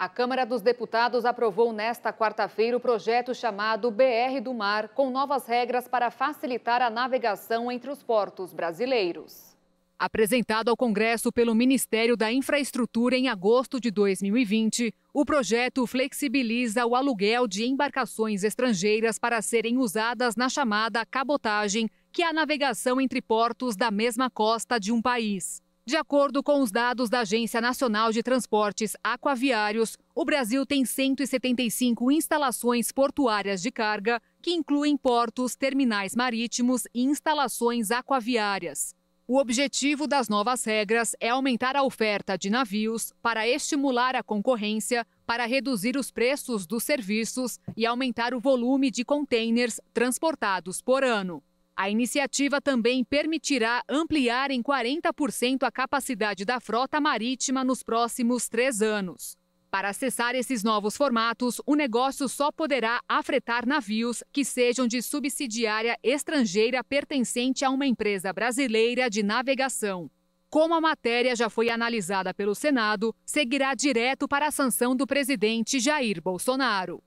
A Câmara dos Deputados aprovou nesta quarta-feira o projeto chamado BR do Mar, com novas regras para facilitar a navegação entre os portos brasileiros. Apresentado ao Congresso pelo Ministério da Infraestrutura em agosto de 2020, o projeto flexibiliza o aluguel de embarcações estrangeiras para serem usadas na chamada cabotagem, que é a navegação entre portos da mesma costa de um país. De acordo com os dados da Agência Nacional de Transportes Aquaviários, o Brasil tem 175 instalações portuárias de carga, que incluem portos, terminais marítimos e instalações aquaviárias. O objetivo das novas regras é aumentar a oferta de navios para estimular a concorrência, para reduzir os preços dos serviços e aumentar o volume de contêineres transportados por ano. A iniciativa também permitirá ampliar em 40% a capacidade da frota marítima nos próximos três anos. Para acessar esses novos formatos, o negócio só poderá afretar navios que sejam de subsidiária estrangeira pertencente a uma empresa brasileira de navegação. Como a matéria já foi analisada pelo Senado, seguirá direto para a sanção do presidente Jair Bolsonaro.